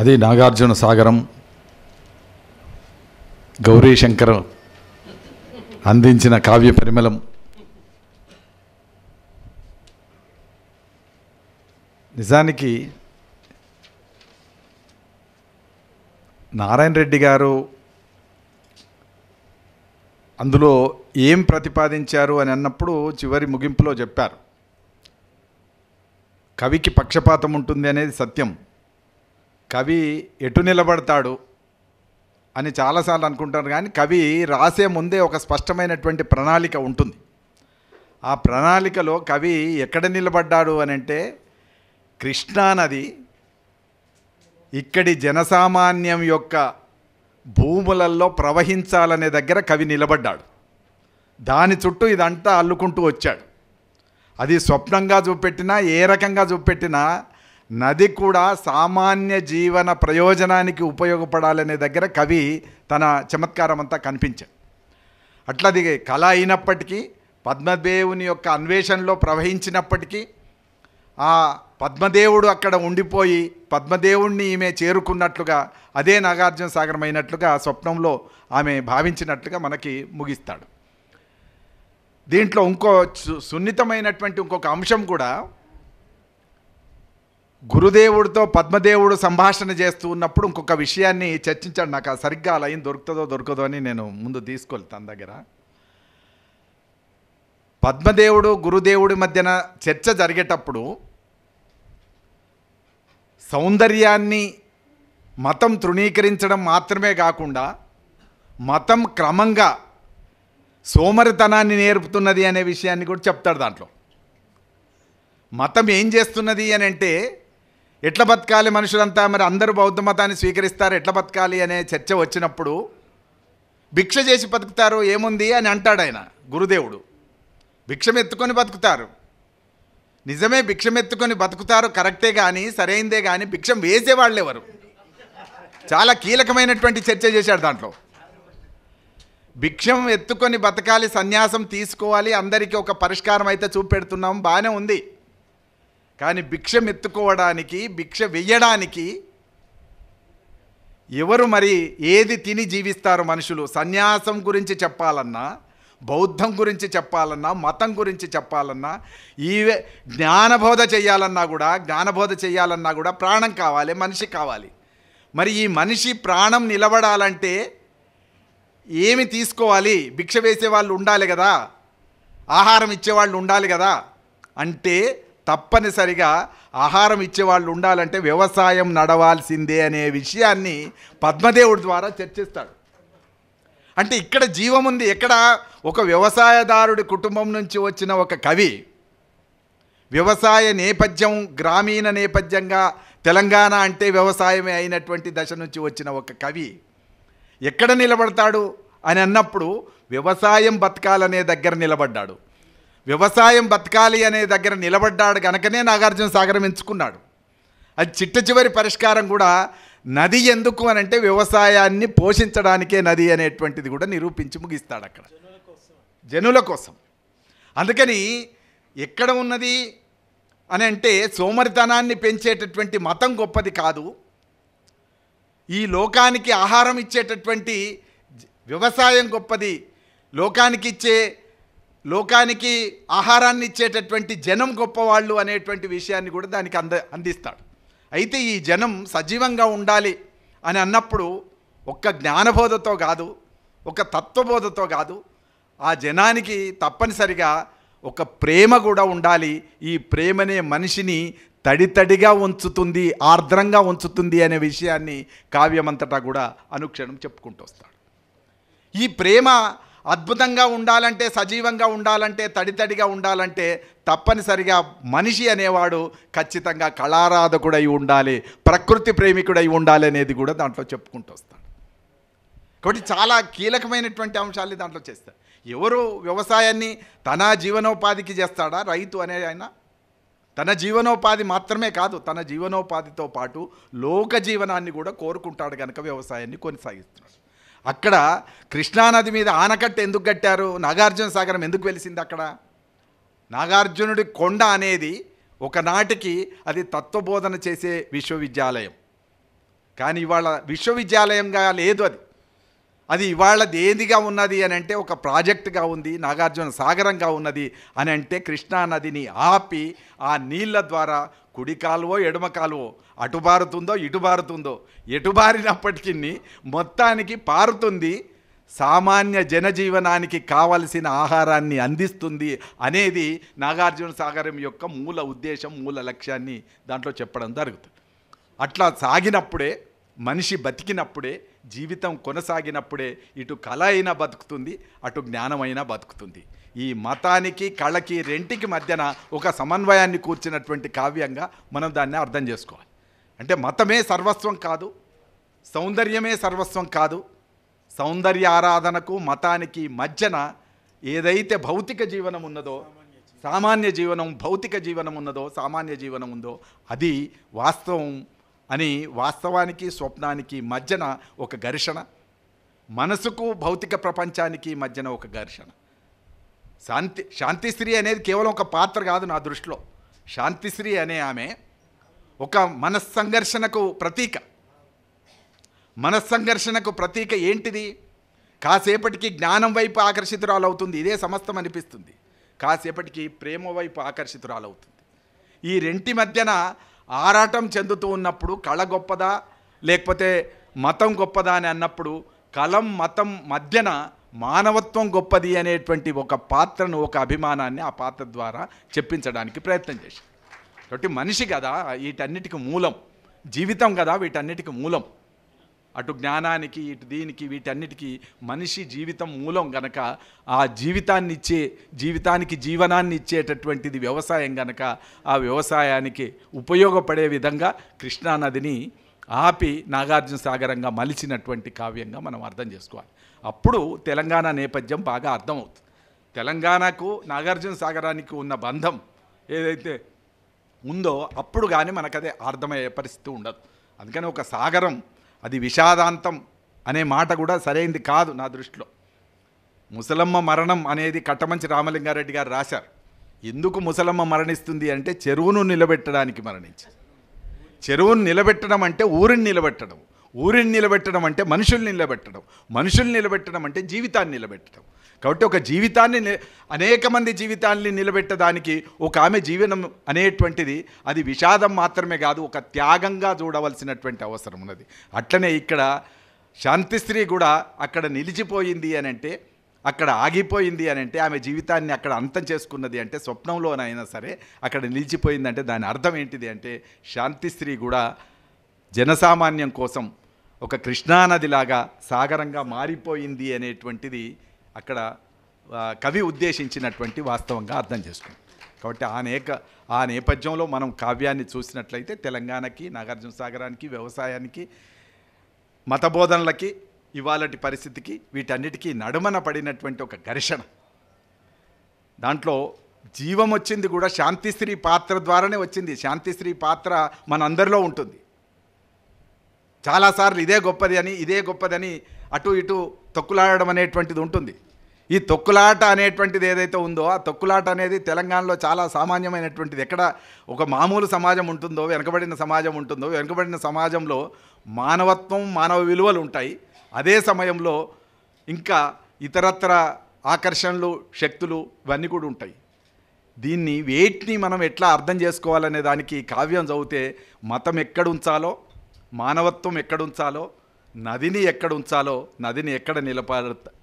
అది నాగార్జున సాగరం గౌరీశంకర్ అందించిన కావ్య పరిమళం నిజానికి నారాయణ రెడ్డి గారు అందులో ఏం ప్రతిపాదించారు అని అన్నప్పుడు చివరి ముగింపులో చెప్పారు కవికి పక్షపాతం ఉంటుంది అనేది సత్యం కవి ఎటు నిలబడతాడు అని చాలాసార్లు అనుకుంటారు కానీ కవి రాసే ముందే ఒక స్పష్టమైనటువంటి ప్రణాళిక ఉంటుంది ఆ ప్రణాళికలో కవి ఎక్కడ నిలబడ్డాడు అని అంటే కృష్ణానది ఇక్కడి జనసామాన్యం యొక్క భూములలో ప్రవహించాలనే దగ్గర కవి నిలబడ్డాడు దాని చుట్టూ ఇదంతా అల్లుకుంటూ వచ్చాడు అది స్వప్నంగా చూపెట్టినా ఏ రకంగా చూపెట్టినా నది కూడా సామాన్య జీవన ప్రయోజనానికి ఉపయోగపడాలనే దగ్గర కవి తన చమత్కారం అంతా కనిపించాడు అట్లది కళ అయినప్పటికీ పద్మదేవుని యొక్క అన్వేషణలో ప్రవహించినప్పటికీ ఆ పద్మదేవుడు అక్కడ ఉండిపోయి పద్మదేవుణ్ణి ఈమె చేరుకున్నట్లుగా అదే నాగార్జున అయినట్లుగా స్వప్నంలో ఆమె భావించినట్లుగా మనకి ముగిస్తాడు దీంట్లో ఇంకో సున్నితమైనటువంటి ఇంకొక అంశం కూడా గురుదేవుడితో పద్మదేవుడు సంభాషణ చేస్తూ ఉన్నప్పుడు ఇంకొక విషయాన్ని చర్చించాడు నాకు ఆ సరిగ్గా లైన్ దొరుకుతుందో దొరకదో అని నేను ముందు తీసుకోవాలి తన దగ్గర పద్మదేవుడు గురుదేవుడి మధ్యన చర్చ జరిగేటప్పుడు సౌందర్యాన్ని మతం తృణీకరించడం మాత్రమే కాకుండా మతం క్రమంగా సోమరితనాన్ని నేర్పుతున్నది అనే విషయాన్ని కూడా చెప్తాడు దాంట్లో మతం ఏం చేస్తున్నది అని అంటే ఎట్లా బతకాలి మనుషులంతా మరి అందరూ బౌద్ధ మతాన్ని స్వీకరిస్తారు ఎట్లా బతకాలి అనే చర్చ వచ్చినప్పుడు భిక్ష చేసి బతుకుతారు ఏముంది అని అంటాడు ఆయన గురుదేవుడు భిక్షం ఎత్తుకొని బతుకుతారు నిజమే భిక్షం ఎత్తుకొని బతుకుతారు కరెక్టే కానీ సరైందే కానీ భిక్షం వేసేవాళ్ళు ఎవరు చాలా కీలకమైనటువంటి చర్చ చేశాడు దాంట్లో భిక్షం ఎత్తుకొని బతకాలి సన్యాసం తీసుకోవాలి అందరికీ ఒక పరిష్కారం అయితే చూపెడుతున్నాం బాగానే ఉంది కానీ భిక్షమెత్తుకోవడానికి భిక్ష వెయ్యడానికి ఎవరు మరి ఏది తిని జీవిస్తారు మనుషులు సన్యాసం గురించి చెప్పాలన్నా బౌద్ధం గురించి చెప్పాలన్నా మతం గురించి చెప్పాలన్నా ఈవే జ్ఞానబోధ చేయాలన్నా కూడా జ్ఞానబోధ చేయాలన్నా కూడా ప్రాణం కావాలి మనిషి కావాలి మరి ఈ మనిషి ప్రాణం నిలబడాలంటే ఏమి తీసుకోవాలి భిక్ష వేసే వాళ్ళు ఉండాలి కదా ఆహారం ఇచ్చేవాళ్ళు ఉండాలి కదా అంటే తప్పనిసరిగా ఆహారం ఇచ్చేవాళ్ళు ఉండాలంటే వ్యవసాయం నడవాల్సిందే అనే విషయాన్ని పద్మదేవుడి ద్వారా చర్చిస్తాడు అంటే ఇక్కడ జీవం ఉంది ఎక్కడ ఒక వ్యవసాయదారుడి కుటుంబం నుంచి వచ్చిన ఒక కవి వ్యవసాయ నేపథ్యం గ్రామీణ నేపథ్యంగా తెలంగాణ అంటే వ్యవసాయమే అయినటువంటి దశ నుంచి వచ్చిన ఒక కవి ఎక్కడ నిలబడతాడు అని అన్నప్పుడు వ్యవసాయం బతకాలనే దగ్గర నిలబడ్డాడు వ్యవసాయం బతకాలి అనే దగ్గర నిలబడ్డాడు కనుకనే నాగార్జున సాగరం ఎంచుకున్నాడు అది చిట్ట చివరి పరిష్కారం కూడా నది ఎందుకు అని అంటే వ్యవసాయాన్ని పోషించడానికే నది అనేటువంటిది కూడా నిరూపించి ముగిస్తాడు అక్కడ జనుల కోసం అందుకని ఎక్కడ ఉన్నది అని అంటే సోమరితనాన్ని పెంచేటటువంటి మతం గొప్పది కాదు ఈ లోకానికి ఆహారం ఇచ్చేటటువంటి వ్యవసాయం గొప్పది లోకానికి ఇచ్చే లోకానికి ఆహారాన్ని ఇచ్చేటటువంటి జనం గొప్పవాళ్ళు అనేటువంటి విషయాన్ని కూడా దానికి అంద అందిస్తాడు అయితే ఈ జనం సజీవంగా ఉండాలి అని అన్నప్పుడు ఒక్క జ్ఞానబోధతో కాదు ఒక తత్వబోధతో కాదు ఆ జనానికి తప్పనిసరిగా ఒక ప్రేమ కూడా ఉండాలి ఈ ప్రేమనే మనిషిని తడితడిగా ఉంచుతుంది ఆర్ద్రంగా ఉంచుతుంది అనే విషయాన్ని కావ్యమంతటా కూడా అనుక్షణం చెప్పుకుంటూ వస్తాడు ఈ ప్రేమ అద్భుతంగా ఉండాలంటే సజీవంగా ఉండాలంటే తడితడిగా ఉండాలంటే తప్పనిసరిగా మనిషి అనేవాడు ఖచ్చితంగా కళారాధకుడై ఉండాలి ప్రకృతి ప్రేమికుడై ఉండాలి అనేది కూడా దాంట్లో చెప్పుకుంటూ వస్తాడు కాబట్టి చాలా కీలకమైనటువంటి అంశాలు దాంట్లో చేస్తారు ఎవరు వ్యవసాయాన్ని తన జీవనోపాధికి చేస్తాడా రైతు అనే ఆయన తన జీవనోపాధి మాత్రమే కాదు తన జీవనోపాధితో పాటు లోక జీవనాన్ని కూడా కోరుకుంటాడు కనుక వ్యవసాయాన్ని కొనసాగిస్తున్నాడు అక్కడ కృష్ణానది మీద ఆనకట్ట ఎందుకు కట్టారు నాగార్జున సాగరం ఎందుకు వెలిసింది అక్కడ నాగార్జునుడి కొండ అనేది ఒకనాటికి అది తత్వబోధన చేసే విశ్వవిద్యాలయం కానీ ఇవాళ విశ్వవిద్యాలయంగా లేదు అది అది ఇవాళది ఏదిగా ఉన్నది అని అంటే ఒక ప్రాజెక్టుగా ఉంది నాగార్జున సాగరంగా ఉన్నది అని అంటే కృష్ణానదిని ఆపి ఆ నీళ్ళ ద్వారా కుడి కాలువో ఎడమ కాలువో అటు ఇటుబారుతుందో ఇటు ఎటు బారినప్పటికీ మొత్తానికి పారుతుంది సామాన్య జనజీవనానికి కావలసిన ఆహారాన్ని అందిస్తుంది అనేది నాగార్జున సాగరం యొక్క మూల ఉద్దేశం మూల లక్ష్యాన్ని దాంట్లో చెప్పడం జరుగుతుంది అట్లా సాగినప్పుడే మనిషి బతికినప్పుడే జీవితం కొనసాగినప్పుడే ఇటు కళ అయినా బతుకుతుంది అటు జ్ఞానమైనా బతుకుతుంది ఈ మతానికి కళకి రెంటికి మధ్యన ఒక సమన్వయాన్ని కూర్చినటువంటి కావ్యంగా మనం దాన్ని అర్థం చేసుకోవాలి అంటే మతమే సర్వస్వం కాదు సౌందర్యమే సర్వస్వం కాదు సౌందర్య ఆరాధనకు మతానికి మధ్యన ఏదైతే భౌతిక జీవనం ఉన్నదో సామాన్య జీవనం భౌతిక జీవనం ఉన్నదో సామాన్య జీవనం ఉందో అది వాస్తవం అని వాస్తవానికి స్వప్నానికి మధ్యన ఒక ఘర్షణ మనసుకు భౌతిక ప్రపంచానికి మధ్యన ఒక ఘర్షణ శాంతి శాంతిశ్రీ అనేది కేవలం ఒక పాత్ర కాదు నా దృష్టిలో శాంతిశ్రీ అనే ఆమె ఒక మనస్సంఘర్షణకు ప్రతీక మనస్సంఘర్షణకు ప్రతీక ఏంటిది కాసేపటికి జ్ఞానం వైపు ఆకర్షితురాలవుతుంది ఇదే సమస్తం అనిపిస్తుంది కాసేపటికి ప్రేమ వైపు ఆకర్షితురాలవుతుంది ఈ రెంటి మధ్యన ఆరాటం చెందుతూ ఉన్నప్పుడు కళ గొప్పదా లేకపోతే మతం గొప్పదా అని అన్నప్పుడు కలం మతం మధ్యన మానవత్వం గొప్పది అనేటువంటి ఒక పాత్రను ఒక అభిమానాన్ని ఆ పాత్ర ద్వారా చెప్పించడానికి ప్రయత్నం చేశాను కాబట్టి మనిషి కదా వీటన్నిటికి మూలం జీవితం కదా వీటన్నిటికి మూలం అటు జ్ఞానానికి ఇటు దీనికి వీటన్నిటికీ మనిషి జీవితం మూలం గనక ఆ జీవితాన్ని ఇచ్చే జీవితానికి జీవనాన్ని ఇచ్చేటటువంటిది వ్యవసాయం గనక ఆ వ్యవసాయానికి ఉపయోగపడే విధంగా కృష్ణానదిని ఆపి నాగార్జున సాగరంగా మలిచినటువంటి కావ్యంగా మనం అర్థం చేసుకోవాలి అప్పుడు తెలంగాణ నేపథ్యం బాగా అర్థమవుతుంది తెలంగాణకు నాగార్జున సాగరానికి ఉన్న బంధం ఏదైతే ఉందో అప్పుడు కానీ మనకదే అర్థమయ్యే పరిస్థితి ఉండదు అందుకని ఒక సాగరం అది విషాదాంతం అనే మాట కూడా సరైంది కాదు నా దృష్టిలో ముసలమ్మ మరణం అనేది కట్టమంచి రామలింగారెడ్డి గారు రాశారు ఎందుకు ముసలమ్మ మరణిస్తుంది అంటే చెరువును నిలబెట్టడానికి మరణించి చెరువును నిలబెట్టడం అంటే ఊరిని నిలబెట్టడం ఊరిని నిలబెట్టడం అంటే మనుషుల్ని నిలబెట్టడం మనుషుల్ని నిలబెట్టడం అంటే జీవితాన్ని నిలబెట్టడం కాబట్టి ఒక జీవితాన్ని అనేక మంది జీవితాన్ని నిలబెట్టడానికి ఒక ఆమె జీవనం అనేటువంటిది అది విషాదం మాత్రమే కాదు ఒక త్యాగంగా చూడవలసినటువంటి అవసరం ఉన్నది అట్లనే ఇక్కడ శాంతిస్త్రీ కూడా అక్కడ నిలిచిపోయింది అని అంటే అక్కడ ఆగిపోయింది అని అంటే ఆమె జీవితాన్ని అక్కడ అంతం చేసుకున్నది అంటే స్వప్నంలోనైనా సరే అక్కడ నిలిచిపోయిందంటే దాని అర్థం ఏంటిది అంటే శాంతిస్త్రీ కూడా జనసామాన్యం కోసం ఒక కృష్ణానదిలాగా సాగరంగా మారిపోయింది అనేటువంటిది అక్కడ కవి ఉద్దేశించినటువంటి వాస్తవంగా అర్థం చేసుకుంది కాబట్టి ఆ నేక ఆ నేపథ్యంలో మనం కావ్యాన్ని చూసినట్లయితే తెలంగాణకి నాగార్జున సాగరానికి వ్యవసాయానికి మత బోధనలకి ఇవాళటి పరిస్థితికి వీటన్నిటికీ నడుమన పడినటువంటి ఒక ఘర్షణ దాంట్లో జీవం వచ్చింది కూడా శాంతిశ్రీ పాత్ర ద్వారానే వచ్చింది శాంతిశ్రీ పాత్ర మనందరిలో ఉంటుంది చాలాసార్లు ఇదే గొప్పది అని ఇదే గొప్పదని అటు ఇటు తొక్కులాడడం అనేటువంటిది ఉంటుంది ఈ తొక్కులాట అనేటువంటిది ఏదైతే ఉందో ఆ తొక్కులాట అనేది తెలంగాణలో చాలా సామాన్యమైనటువంటిది ఎక్కడ ఒక మామూలు సమాజం ఉంటుందో వెనకబడిన సమాజం ఉంటుందో వెనకబడిన సమాజంలో మానవత్వం మానవ విలువలు ఉంటాయి అదే సమయంలో ఇంకా ఇతరత్ర ఆకర్షణలు శక్తులు ఇవన్నీ కూడా ఉంటాయి దీన్ని వేటిని మనం ఎట్లా అర్థం చేసుకోవాలనే దానికి కావ్యం చదివితే మతం ఎక్కడుంచాలో మానవత్వం ఎక్కడుంచాలో నదిని ఎక్కడ ఉంచాలో నదిని ఎక్కడ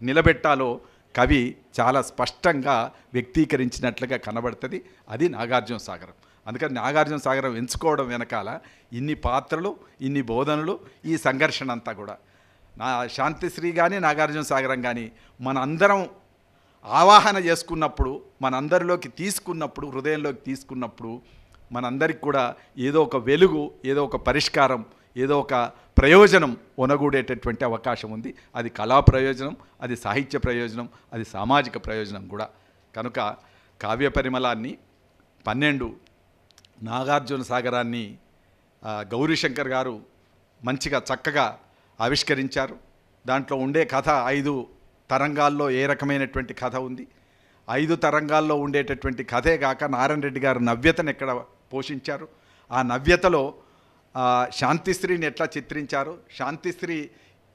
నిలబెట్టాలో కవి చాలా స్పష్టంగా వ్యక్తీకరించినట్లుగా కనబడుతుంది అది నాగార్జున సాగరం అందుకని నాగార్జున సాగరం ఎంచుకోవడం వెనకాల ఇన్ని పాత్రలు ఇన్ని బోధనలు ఈ సంఘర్షణ అంతా కూడా నా శాంతిశ్రీ కానీ నాగార్జున సాగరం కానీ మన అందరం ఆవాహన చేసుకున్నప్పుడు మనందరిలోకి తీసుకున్నప్పుడు హృదయంలోకి తీసుకున్నప్పుడు మనందరికి కూడా ఏదో ఒక వెలుగు ఏదో ఒక పరిష్కారం ఏదో ఒక ప్రయోజనం ఒనగూడేటటువంటి అవకాశం ఉంది అది కళా ప్రయోజనం అది సాహిత్య ప్రయోజనం అది సామాజిక ప్రయోజనం కూడా కనుక కావ్య పరిమళాన్ని పన్నెండు నాగార్జున సాగరాన్ని గౌరీశంకర్ గారు మంచిగా చక్కగా ఆవిష్కరించారు దాంట్లో ఉండే కథ ఐదు తరంగాల్లో ఏ రకమైనటువంటి కథ ఉంది ఐదు తరంగాల్లో ఉండేటటువంటి కథే కాక నారాయణ రెడ్డి గారు నవ్యతను ఎక్కడ పోషించారు ఆ నవ్యతలో శాంతిశ్రీని ఎట్లా చిత్రించారు శాంతిశ్రీ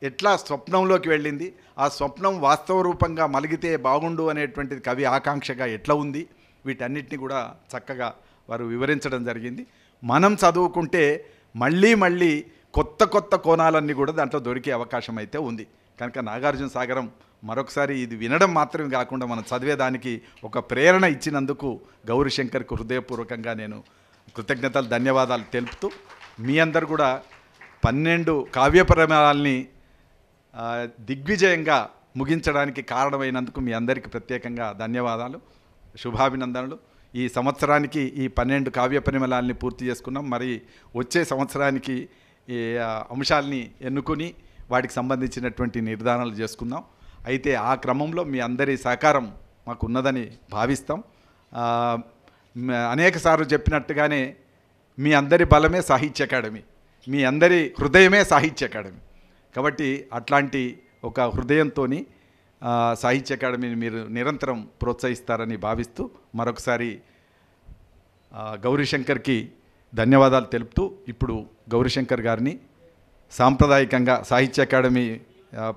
ఎట్లా స్వప్నంలోకి వెళ్ళింది ఆ స్వప్నం వాస్తవ రూపంగా మలిగితే బాగుండు అనేటువంటిది కవి ఆకాంక్షగా ఎట్లా ఉంది వీటన్నిటిని కూడా చక్కగా వారు వివరించడం జరిగింది మనం చదువుకుంటే మళ్ళీ మళ్ళీ కొత్త కొత్త కోణాలన్నీ కూడా దాంట్లో దొరికే అవకాశం అయితే ఉంది కనుక నాగార్జున సాగరం మరొకసారి ఇది వినడం మాత్రమే కాకుండా మనం చదివేదానికి ఒక ప్రేరణ ఇచ్చినందుకు గౌరీశంకర్కు హృదయపూర్వకంగా నేను కృతజ్ఞతలు ధన్యవాదాలు తెలుపుతూ మీ అందరు కూడా పన్నెండు కావ్య దిగ్విజయంగా ముగించడానికి కారణమైనందుకు మీ అందరికీ ప్రత్యేకంగా ధన్యవాదాలు శుభాభినందనలు ఈ సంవత్సరానికి ఈ పన్నెండు కావ్య పరిమళాలని పూర్తి చేసుకున్నాం మరి వచ్చే సంవత్సరానికి ఈ అంశాలని ఎన్నుకుని వాటికి సంబంధించినటువంటి నిర్ధారణలు చేసుకుందాం అయితే ఆ క్రమంలో మీ అందరి సహకారం మాకు ఉన్నదని భావిస్తాం అనేకసార్లు చెప్పినట్టుగానే మీ అందరి బలమే సాహిత్య అకాడమీ మీ అందరి హృదయమే సాహిత్య అకాడమీ కాబట్టి అట్లాంటి ఒక హృదయంతో సాహిత్య అకాడమీని మీరు నిరంతరం ప్రోత్సహిస్తారని భావిస్తూ మరొకసారి గౌరీశంకర్కి ధన్యవాదాలు తెలుపుతూ ఇప్పుడు గౌరీశంకర్ గారిని సాంప్రదాయకంగా సాహిత్య అకాడమీ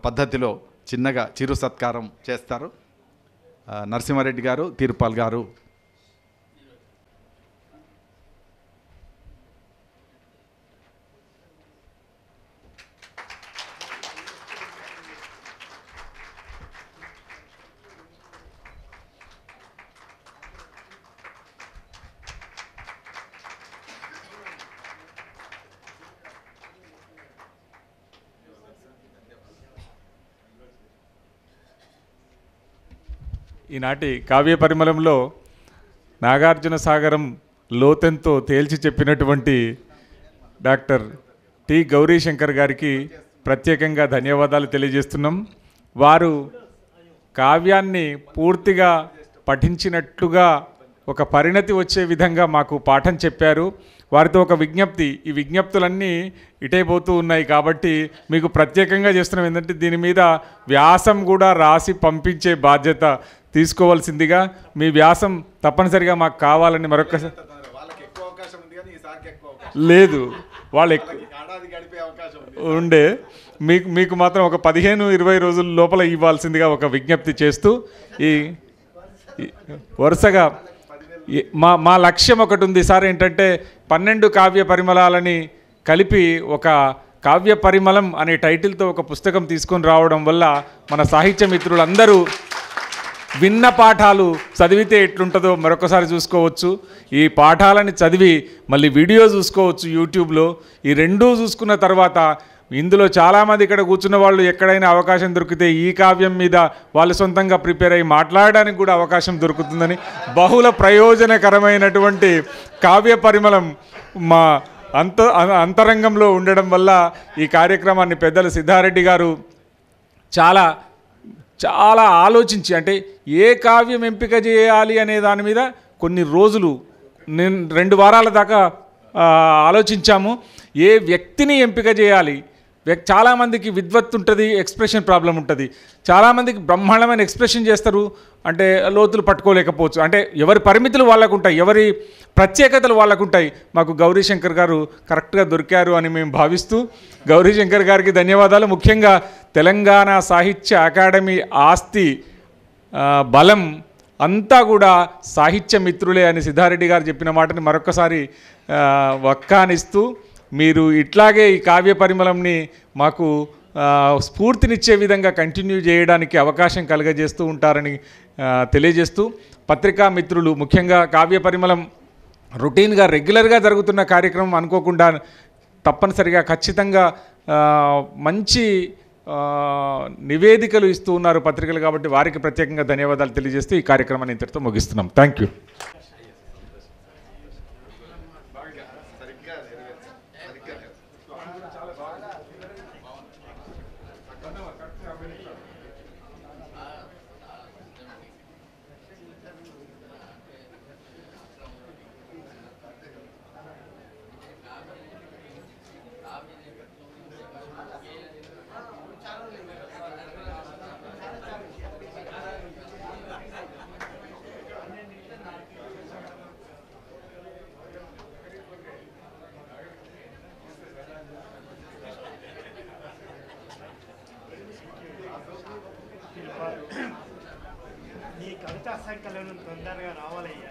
పద్ధతిలో చిన్నగా చిరు సత్కారం చేస్తారు నరసింహారెడ్డి గారు తీరుపాల్ గారు ఈనాటి కావ్య పరిమళంలో నాగార్జున సాగరం లోతెంతో తేల్చి చెప్పినటువంటి డాక్టర్ టి గౌరీశంకర్ గారికి ప్రత్యేకంగా ధన్యవాదాలు తెలియజేస్తున్నాం వారు కావ్యాన్ని పూర్తిగా పఠించినట్లుగా ఒక పరిణతి వచ్చే విధంగా మాకు పాఠం చెప్పారు వారితో ఒక విజ్ఞప్తి ఈ విజ్ఞప్తులన్నీ ఇటైపోతూ ఉన్నాయి కాబట్టి మీకు ప్రత్యేకంగా చేస్తున్నాం ఏంటంటే దీని మీద వ్యాసం కూడా రాసి పంపించే బాధ్యత తీసుకోవాల్సిందిగా మీ వ్యాసం తప్పనిసరిగా మాకు కావాలని మరొకసారి లేదు వాళ్ళు ఉండే మీకు మీకు మాత్రం ఒక పదిహేను ఇరవై రోజుల లోపల ఇవ్వాల్సిందిగా ఒక విజ్ఞప్తి చేస్తూ ఈ వరుసగా మా మా లక్ష్యం ఒకటి ఉంది సార్ ఏంటంటే పన్నెండు కావ్య పరిమళాలని కలిపి ఒక కావ్య పరిమళం అనే టైటిల్తో ఒక పుస్తకం తీసుకొని రావడం వల్ల మన సాహిత్య మిత్రులందరూ విన్న పాఠాలు చదివితే ఎట్లుంటుందో మరొకసారి చూసుకోవచ్చు ఈ పాఠాలని చదివి మళ్ళీ వీడియో చూసుకోవచ్చు యూట్యూబ్లో ఈ రెండూ చూసుకున్న తర్వాత ఇందులో చాలామంది ఇక్కడ కూర్చున్న వాళ్ళు ఎక్కడైనా అవకాశం దొరికితే ఈ కావ్యం మీద వాళ్ళు సొంతంగా ప్రిపేర్ అయ్యి మాట్లాడడానికి కూడా అవకాశం దొరుకుతుందని బహుళ ప్రయోజనకరమైనటువంటి కావ్య పరిమళం మా అంత అంతరంగంలో ఉండడం వల్ల ఈ కార్యక్రమాన్ని పెద్దలు సిద్ధారెడ్డి గారు చాలా చాలా ఆలోచించి అంటే ఏ కావ్యం ఎంపిక చేయాలి అనే దాని మీద కొన్ని రోజులు నేను రెండు వారాల దాకా ఆలోచించాము ఏ వ్యక్తిని ఎంపిక చేయాలి చాలామందికి విద్వత్ ఉంటుంది ఎక్స్ప్రెషన్ ప్రాబ్లం ఉంటుంది చాలామందికి బ్రహ్మాండమైన ఎక్స్ప్రెషన్ చేస్తారు అంటే లోతులు పట్టుకోలేకపోవచ్చు అంటే ఎవరి పరిమితులు వాళ్ళకు ఉంటాయి ఎవరి ప్రత్యేకతలు వాళ్ళకు ఉంటాయి మాకు గౌరీ శంకర్ గారు కరెక్ట్గా దొరికారు అని మేము భావిస్తూ గౌరీ శంకర్ గారికి ధన్యవాదాలు ముఖ్యంగా తెలంగాణ సాహిత్య అకాడమీ ఆస్తి బలం అంతా కూడా సాహిత్య మిత్రులే అని సిద్ధారెడ్డి గారు చెప్పిన మాటని మరొకసారి వక్కానిస్తూ మీరు ఇట్లాగే ఈ కావ్య పరిమళంని మాకు స్ఫూర్తినిచ్చే విధంగా కంటిన్యూ చేయడానికి అవకాశం కలుగజేస్తూ ఉంటారని తెలియజేస్తూ పత్రికా మిత్రులు ముఖ్యంగా కావ్య పరిమళం రొటీన్గా రెగ్యులర్గా జరుగుతున్న కార్యక్రమం అనుకోకుండా తప్పనిసరిగా ఖచ్చితంగా మంచి నివేదికలు ఇస్తూ ఉన్నారు పత్రికలు కాబట్టి వారికి ప్రత్యేకంగా ధన్యవాదాలు తెలియజేస్తూ ఈ కార్యక్రమాన్ని ఇంతటితో ముగిస్తున్నాం థ్యాంక్ యూ ఆసక్తులను తొందరగా రావాలయ్యా